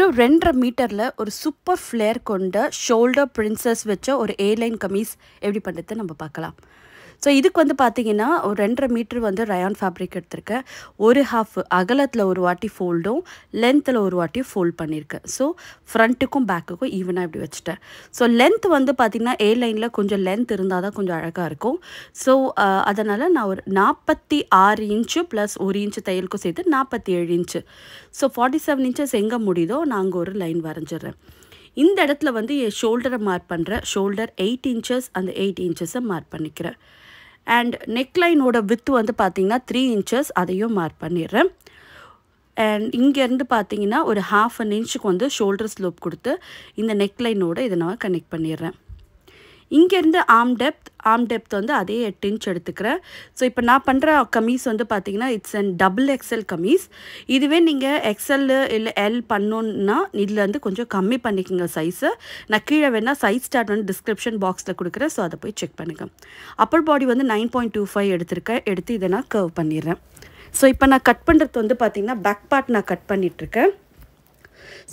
வெறும் ரெண்டரை மீட்டரில் ஒரு சூப்பர் ஃப்ளேர் கொண்ட ஷோல்டர் பிரின்சஸ் வச்ச ஒரு ஏர்லைன் கமீஸ் எப்படி பண்ணுறது நம்ம பார்க்கலாம் ஸோ இதுக்கு வந்து பார்த்தீங்கன்னா ஒரு ரெண்டரை மீட்ரு வந்து ரயான் ஃபேப்ரிக் எடுத்திருக்கேன் ஒரு ஹாஃப் அகலத்தில் ஒரு வாட்டி ஃபோல்டும் லென்த்தில் ஒரு வாட்டி ஃபோல்ட் பண்ணியிருக்கேன் ஸோ ஃப்ரண்ட்டுக்கும் பேக்குக்கும் ஈவனாக இப்படி வச்சுட்டேன் ஸோ லென்த் வந்து பார்த்திங்கன்னா ஏ லைனில் கொஞ்சம் லென்த் இருந்தால் தான் கொஞ்சம் அழகாக இருக்கும் ஸோ அதனால் நான் ஒரு நாற்பத்தி ஆறு இன்ச்சு ப்ளஸ் ஒரு இன்ச்சு தையலுக்கும் சேர்த்து நாற்பத்தி ஏழு inch so forty seven inches எங்கே முடியுதோ நாங்கள் ஒரு லைன் வரைஞ்சிடுறேன் இந்த இடத்துல வந்து என் ஷோல்டரை மார்க் பண்ணுறேன் ஷோல்டர் எயிட் இன்ச்சஸ் அந்த எயிட் இன்ச்சஸை மார்க் பண்ணிக்கிறேன் அண்ட் நெக்லைனோட வித்து வந்து பார்த்தீங்கன்னா த்ரீ இன்ச்சஸ் அதையும் மார்க் பண்ணிடுறேன் அண்ட் இங்கேருந்து பார்த்தீங்கன்னா ஒரு ஹாஃப் அன் இன்ச்சுக்கு வந்து ஷோல்டர் ஸ்லோப் கொடுத்து இந்த நெக்லைனோட இதை நான் கனெக்ட் பண்ணிடுறேன் இங்கேருந்து ஆம் டெப்த் ஆம் டெப்த் வந்து அதே எட்டு இன்ச் எடுத்துக்கிறேன் ஸோ இப்போ நான் பண்ணுற கமீஸ் வந்து பார்த்தீங்கன்னா it's and double XL kameez இதுவே நீங்கள் எக்ஸல் இல்லை எல் பண்ணணுன்னா இதுலேருந்து கொஞ்சம் கம்மி பண்ணிக்கோங்க சைஸை நான் கீழே வேணால் சைஸ் ஸ்டார்ட் வந்து டிஸ்கிரிப்ஷன் பாக்ஸில் கொடுக்குறேன் ஸோ அதை போய் செக் பண்ணுங்கள் அப்பர் பாடி வந்து நைன் பாயிண்ட் டூ ஃபைவ் எடுத்திருக்கேன் எடுத்து இதை நான் கர்வ் பண்ணிடுறேன் ஸோ இப்போ நான் கட் பண்ணுறது வந்து பார்த்திங்கன்னா பேக் பார்ட் நான் கட் பண்ணிகிட்ருக்கேன்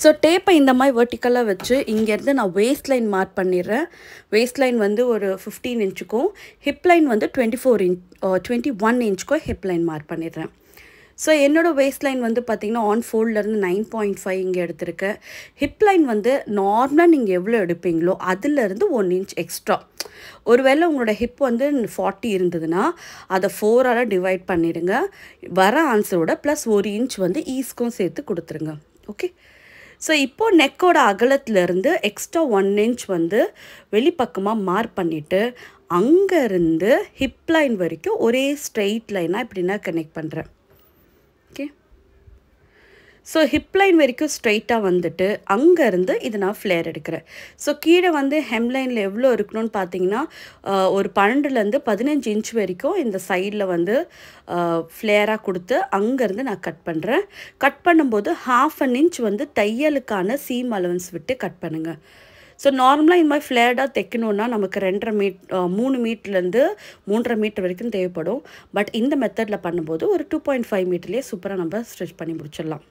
ஸோ டேப்பை இந்த மாதிரி வெர்டிக்கலாக வச்சு இங்கேருந்து நான் வேஸ்ட் லைன் மார்க் பண்ணிடுறேன் வேஸ்ட் லைன் வந்து ஒரு ஃபிஃப்டீன் இன்ச்சுக்கும் ஹிப் லைன் வந்து twenty four inch twenty one இன்ச்சுக்கும் ஹிப் லைன் மார்க் பண்ணிடுறேன் ஸோ என்னோடய வேஸ்ட் லைன் வந்து பார்த்திங்கன்னா ஆன் ஃபோல்ட்லேருந்து நைன் பாயிண்ட் ஃபைவ் இங்கே எடுத்திருக்கேன் ஹிப் லைன் வந்து நார்மலாக நீங்கள் எவ்வளோ எடுப்பீங்களோ அதுலேருந்து ஒன் இன்ச் எக்ஸ்ட்ரா ஒருவேளை உங்களோட ஹிப் வந்து ஃபார்ட்டி இருந்ததுன்னா அதை ஃபோரால் டிவைட் பண்ணிவிடுங்க வர ஆன்சரோட ப்ளஸ் ஒரு இன்ச் வந்து ஈஸ்க்கும் சேர்த்து கொடுத்துருங்க ஓகே ஸோ இப்போது நெக்கோட அகலத்துலேருந்து எக்ஸ்ட்ரா ஒன் இன்ச் வந்து வெளிப்பக்கமாக மார்க் பண்ணிவிட்டு அங்கேருந்து ஹிப் லைன் வரைக்கும் ஒரே ஸ்ட்ரெயிட் லைனாக இப்படின்னா கனெக்ட் பண்ணுறேன் ஓகே ஸோ ஹிப்லைன் வரைக்கும் ஸ்ட்ரைட்டாக வந்துட்டு அங்கேருந்து இதை நான் ஃப்ளேர் எடுக்கிறேன் ஸோ கீழே வந்து ஹெம்லைனில் எவ்வளோ இருக்கணும்னு பார்த்தீங்கன்னா ஒரு பன்னெண்டுலேருந்து பதினஞ்சு இன்ச் வரைக்கும் இந்த சைடில் வந்து ஃப்ளேராக கொடுத்து அங்கேருந்து நான் கட் பண்ணுறேன் கட் பண்ணும்போது ஹாஃப் அன் இன்ச் வந்து தையலுக்கான சீம் அலவன்ஸ் விட்டு கட் பண்ணுங்கள் ஸோ நார்மலாக இந்த மாதிரி ஃப்ளேர்டாக தைக்கணுன்னா நமக்கு ரெண்டரை மீட் மூணு மீட்டர்லேருந்து மூன்றரை மீட்டர் வரைக்கும் தேவைப்படும் பட் இந்த மெத்தடில் பண்ணும்போது ஒரு டூ பாயிண்ட் ஃபைவ் மீட்டர்லேயே சூப்பராக நம்ம ஸ்ட்ரெச் பண்ணி முடிச்சிடலாம்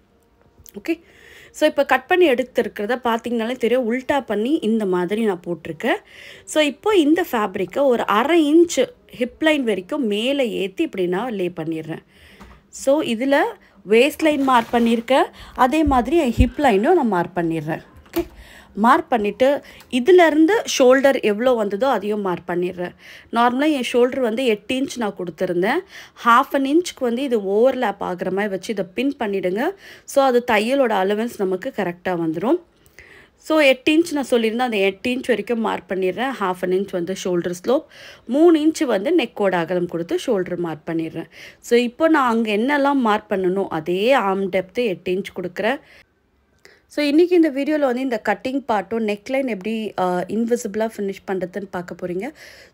ஓகே ஸோ இப்போ கட் பண்ணி எடுத்துருக்கிறத பார்த்திங்கனாலே தெரியும் உல்ட்டா பண்ணி இந்த மாதிரி நான் போட்டிருக்கேன் ஸோ இப்போ இந்த ஃபேப்ரிக்கை ஒரு அரை இன்ச்சு ஹிப்லைன் வரைக்கும் மேலே ஏற்றி இப்படி நான் லே பண்ணிடுறேன் ஸோ இதில் வேஸ்ட் லைன் மார்க் பண்ணியிருக்கேன் அதே மாதிரி என் ஹிப் லைனும் நான் மார்க் பண்ணிடுறேன் மார்க் பண்ணிவிட்டு இதிலேருந்து ஷோல்டர் எவ்வளோ வந்ததோ அதையும் மார்க் பண்ணிடுறேன் நார்மலாக என் ஷோல்டர் வந்து எட்டு இன்ச் நான் கொடுத்துருந்தேன் ஹாஃப் அன் இன்ச்சுக்கு வந்து இது ஓவர்லேப் ஆகிற மாதிரி வச்சு இதை பின் பண்ணிவிடுங்க ஸோ அது தையலோட அலவன்ஸ் நமக்கு கரெக்டாக வந்துடும் ஸோ எட்டு இன்ச் நான் சொல்லியிருந்தேன் அந்த எட்டு இன்ச் வரைக்கும் மார்க் பண்ணிடுறேன் ஹாஃப் அன் இன்ச் வந்து ஷோல்டர் ஸ்லோப் மூணு இன்ச்சு வந்து நெக்கோட அகலம் கொடுத்து ஷோல்டர் மார்க் பண்ணிடுறேன் ஸோ இப்போ நான் அங்கே என்னெல்லாம் மார்க் பண்ணணும் அதே ஆம் டெப்த்து எட்டு இன்ச் கொடுக்குறேன் ஸோ இன்றைக்கி இந்த வீடியோவில் வந்து இந்த கட்டிங் பார்ட்டும் நெக்லைன் எப்படி இன்விசிபிளாக ஃபினிஷ் பண்ணுறதுன்னு பார்க்க போகிறீங்க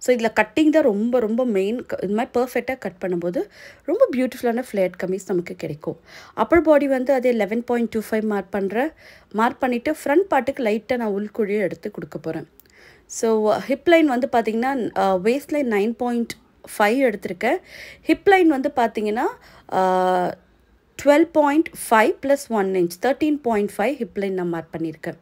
ஸோ இதில் கட்டிங் தான் ரொம்ப ரொம்ப மெயின் இது மாதிரி பர்ஃபெக்டாக கட் பண்ணும்போது ரொம்ப பியூட்டிஃபுல்லான ஃப்ளேட் கமிஸ் நமக்கு கிடைக்கும் அப்பர் பாடி வந்து அதே eleven point two five mark பண்ணுறேன் மார்க் பண்ணிவிட்டு ஃப்ரண்ட் பார்ட்டுக்கு லைட்டாக நான் உள்குழியை எடுத்து கொடுக்க போகிறேன் ஸோ ஹிப் லைன் வந்து பார்த்திங்கன்னா waist line nine point five எடுத்திருக்கேன் ஹிப் லைன் வந்து பார்த்திங்கன்னா twelve point five plus one inch thirteen point five hipline நான் மார்க் பண்ணியிருக்கேன்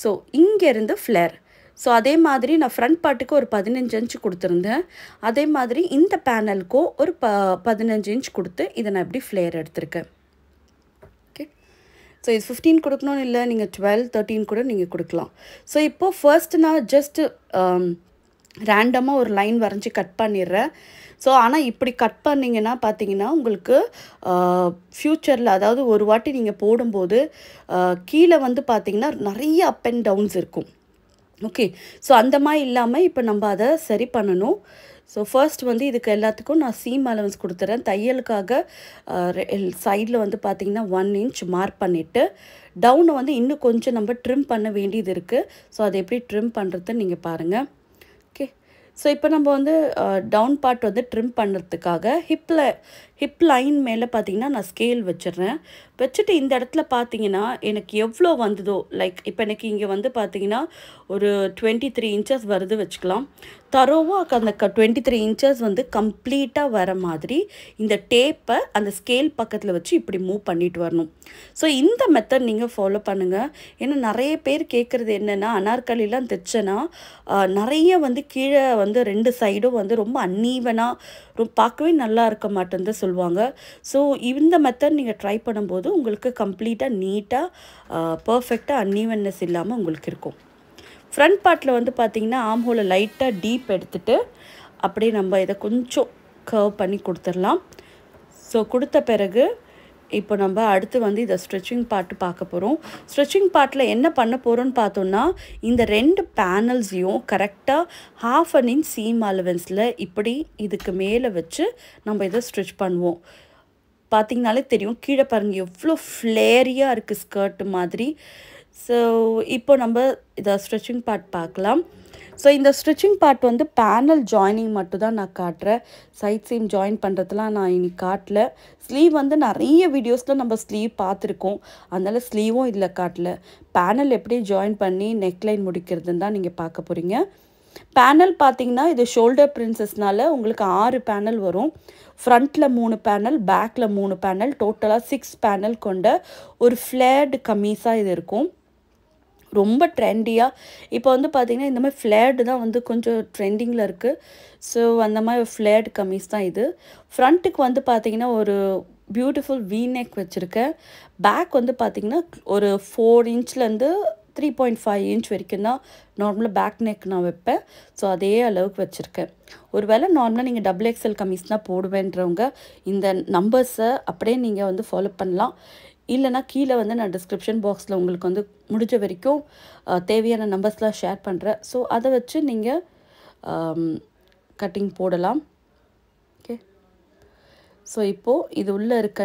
ஸோ இங்கேருந்து ஃப்ளேர் ஸோ அதே மாதிரி நான் ஃப்ரண்ட் பார்ட்டுக்கு ஒரு பதினஞ்சு இன்ச் கொடுத்துருந்தேன் அதே மாதிரி இந்த பேனலுக்கும் ஒரு ப பதினஞ்சு இன்ச் கொடுத்து இதை நான் எப்படி ஃப்ளேர் எடுத்திருக்கேன் ஓகே ஸோ இது ஃபிஃப்டீன் கொடுக்கணும்னு இல்லை நீங்கள் டுவெல் தேர்ட்டீன் கூட நீங்கள் கொடுக்கலாம் ஸோ இப்போது ஃபர்ஸ்ட் நான் ஜஸ்ட்டு ரேண்டமாக ஒரு லைன் வரைஞ்சி கட் பண்ணிடுறேன் ஸோ ஆனால் இப்படி கட் பண்ணிங்கன்னா பார்த்தீங்கன்னா உங்களுக்கு ஃப்யூச்சரில் அதாவது ஒரு வாட்டி நீங்கள் போடும்போது கீழே வந்து பார்த்திங்கன்னா நிறைய அப் அண்ட் டவுன்ஸ் இருக்கும் ஓகே ஸோ அந்த மாதிரி இல்லாமல் இப்போ நம்ம அதை சரி பண்ணணும் ஸோ ஃபர்ஸ்ட் வந்து இதுக்கு எல்லாத்துக்கும் நான் சீம் அலவன்ஸ் கொடுத்துறேன் தையலுக்காக சைடில் வந்து பார்த்திங்கன்னா ஒன் இன்ச் மார்க் பண்ணிவிட்டு டவுனை வந்து இன்னும் கொஞ்சம் நம்ம ட்ரிம் பண்ண வேண்டியது இருக்குது ஸோ அதை எப்படி ட்ரிம் பண்ணுறதுன்னு நீங்கள் பாருங்கள் ஸோ இப்போ நம்ம வந்து டவுன் பார்ட் வந்து ட்ரிம் பண்ணுறதுக்காக ஹிப்பில் ஹிப் லைன் மேலே பார்த்தீங்கன்னா நான் ஸ்கேல் வச்சிடுறேன் வச்சுட்டு இந்த இடத்துல பார்த்தீங்கன்னா எனக்கு எவ்வளோ வந்ததோ லைக் இப்போ எனக்கு இங்கே வந்து பார்த்தீங்கன்னா ஒரு டுவெண்ட்டி த்ரீ இன்ச்சஸ் வருது வச்சுக்கலாம் தரோவாக அந்த க டுவெண்ட்டி த்ரீ இன்ச்சஸ் வந்து கம்ப்ளீட்டாக வர மாதிரி இந்த டேப்பை அந்த ஸ்கேல் பக்கத்தில் வச்சு இப்படி மூவ் பண்ணிட்டு வரணும் ஸோ இந்த மெத்தட் நீங்கள் ஃபாலோ பண்ணுங்கள் ஏன்னா நிறைய பேர் கேட்குறது என்னென்னா அனார்கலிலாம் தைச்சேன்னா நிறைய வந்து கீழே வந்து ரெண்டு சைடும் வந்து ரொம்ப அன்னீவனாக பார்க்கவே நல்லா இருக்க மாட்டேன்னு சொல்லுவாங்க சொல்லுவாங்க ஸோ இந்த மெத்தட் நீங்கள் ட்ரை பண்ணும்போது உங்களுக்கு கம்ப்ளீட்டாக நீட்டாக பர்ஃபெக்டாக அன்இவென்னஸ் இல்லாமல் உங்களுக்கு இருக்கும் ஃப்ரண்ட் பார்ட்டில் வந்து பார்த்திங்கன்னா ஆம் ஹோலை லைட்டாக டீப் எடுத்துகிட்டு அப்படியே நம்ம இதை கொஞ்சம் கர்வ் பண்ணி கொடுத்துடலாம் ஸோ கொடுத்த பிறகு இப்போ நம்ம அடுத்து வந்து இந்த ஸ்ட்ரெச்சிங் பார்ட் பார்க்க போகிறோம் ஸ்ட்ரெச்சிங் பார்ட்டில் என்ன பண்ண போகிறோன்னு பார்த்தோன்னா இந்த ரெண்டு பேனல்ஸையும் கரெக்டாக ஹாஃப் அன் இன்ச் சீம் அலவன்ஸில் இப்படி இதுக்கு மேலே வச்சு நம்ம இதை ஸ்ட்ரெச் பண்ணுவோம் பார்த்திங்கனாலே தெரியும் கீழே பாருங்கள் எவ்வளோ ஃப்ளேரியாக இருக்குது ஸ்கர்ட்டு மாதிரி ஸோ இப்போ நம்ம இதை ஸ்ட்ரெச்சிங் பார்ட் பார்க்கலாம் ஸோ இந்த ஸ்டிச்சிங் பார்ட் வந்து பேனல் ஜாயினிங் மட்டும் தான் நான் காட்டுறேன் சைட் சீம் ஜாயின் பண்ணுறதுலாம் நான் இனி காட்டல ஸ்லீவ் வந்து நிறைய வீடியோஸில் நம்ம ஸ்லீவ் பார்த்துருக்கோம் அதனால் ஸ்லீவும் இதில் காட்டல பேனல் எப்படி ஜாயின் பண்ணி நெக்லைன் முடிக்கிறதுன்னு தான் நீங்கள் பார்க்க போகிறீங்க பேனல் பார்த்தீங்கன்னா இது ஷோல்டர் பிரின்சஸ்னால் உங்களுக்கு ஆறு பேனல் வரும் ஃப்ரண்ட்டில் மூணு பேனல் பேக்கில் மூணு பேனல் டோட்டலாக சிக்ஸ் பேனல் கொண்ட ஒரு ஃப்ளேடு கமீஸாக இது இருக்கும் ரொம்ப ட்ரெண்டியாக இப்போ வந்து பார்த்திங்கன்னா இந்த மாதிரி ஃப்ளேர்டு தான் வந்து கொஞ்சம் ட்ரெண்டிங்கில் இருக்குது ஸோ அந்த மாதிரி ஃப்ளேர்டு கம்மிஸ் தான் இது ஃப்ரண்ட்டுக்கு வந்து பார்த்திங்கன்னா ஒரு பியூட்டிஃபுல் வீ நெக் வச்சுருக்கேன் பேக் வந்து பார்த்திங்கன்னா ஒரு ஃபோர் இன்ச்லேருந்து த்ரீ பாயிண்ட் ஃபைவ் இன்ச் வரைக்கும் தான் நார்மலாக பேக் நெக் நான் வைப்பேன் ஸோ அதே அளவுக்கு வச்சுருக்கேன் ஒரு வேளை நார்மலாக நீங்கள் டபுள் எக்ஸ்எல் கமிஸ் தான் போடுவேன்றவங்க இந்த நம்பர்ஸை அப்படியே நீங்கள் வந்து ஃபாலோ பண்ணலாம் இல்லைனா கீழே வந்து நான் டிஸ்கிரிப்ஷன் பாக்ஸில் உங்களுக்கு வந்து முடிஞ்ச வரைக்கும் தேவையான நம்பர்ஸ்லாம் ஷேர் பண்ணுறேன் ஸோ அதை வச்சு நீங்கள் கட்டிங் போடலாம் ஓகே ஸோ இப்போது இது உள்ளே இருக்க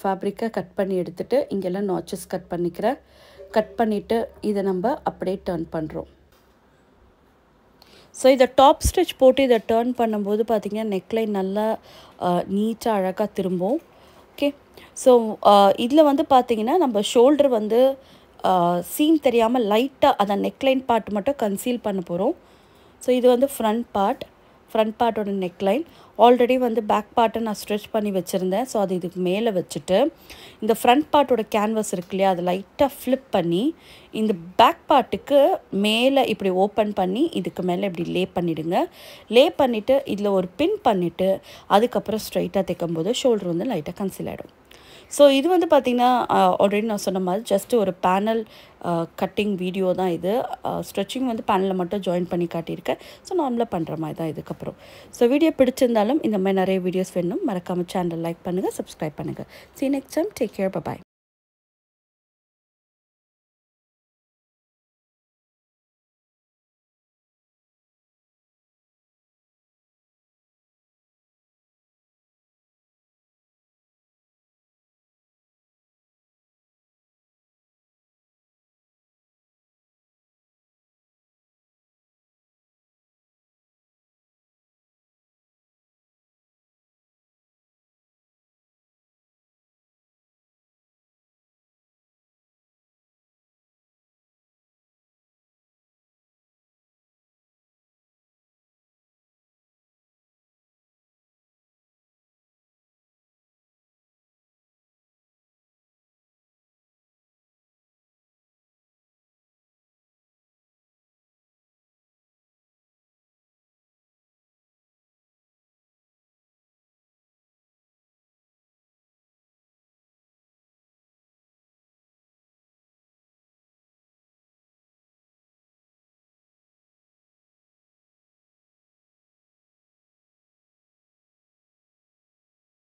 ஃபேப்ரிக்கை கட் பண்ணி எடுத்துகிட்டு இங்கெல்லாம் நாச்சஸ் கட் பண்ணிக்கிறேன் கட் பண்ணிவிட்டு இதை நம்ம அப்படியே டர்ன் பண்ணுறோம் ஸோ இதை டாப் ஸ்டிச் போட்டு இதை டேர்ன் பண்ணும்போது பார்த்திங்கன்னா நெக்லைன் நல்லா நீட்டாக அழகாக திரும்பும் ஓகே ஸோ இதில் வந்து பார்த்திங்கன்னா நம்ம ஷோல்டர் வந்து சீன் தெரியாமல் லைட்டாக அதை நெக்லைன் பார்ட் மட்டும் கன்சீல் பண்ண போகிறோம் ஸோ இது வந்து ஃப்ரண்ட் பார்ட் ஃப்ரண்ட் பார்ட்டோட நெக்லைன் ஆல்ரெடி வந்து பேக் பார்ட்டை நான் ஸ்ட்ரெச் பண்ணி வச்சுருந்தேன் ஸோ அது இதுக்கு மேலே வச்சுட்டு இந்த ஃப்ரண்ட் பார்ட்டோட கேன்வஸ் இருக்கு இல்லையா அதை லைட்டாக ஃப்ளிப் பண்ணி இந்த பேக் பார்ட்டுக்கு மேலே இப்படி ஓப்பன் பண்ணி இதுக்கு மேலே இப்படி லே பண்ணிவிடுங்க லே பண்ணிவிட்டு இதில் ஒரு பின் பண்ணிவிட்டு அதுக்கப்புறம் ஸ்ட்ரைட்டாக தைக்கும் போது ஷோல்டர் வந்து லைட்டாக கன்சில் ஆகிடும் ஸோ இது வந்து பார்த்திங்கன்னா ஆல்ரெடி நான் சொன்ன மாதிரி ஜஸ்ட்டு ஒரு பேனல் கட்டிங் வீடியோ தான் இது ஸ்ட்ரெச்சிங் வந்து பேனலில் மட்டும் ஜாயின் பண்ணி காட்டியிருக்கேன் ஸோ நார்மலாக பண்ணுற மாதிரி தான் இதுக்கப்புறம் ஸோ வீடியோ பிடிச்சிருந்தாலும் இந்த மாதிரி நிறைய வீடியோஸ் வேணும் மறக்காமல் சேனல் லைக் பண்ணுங்கள் சப்ஸ்கிரைப் பண்ணுங்கள் see next time take care பாய்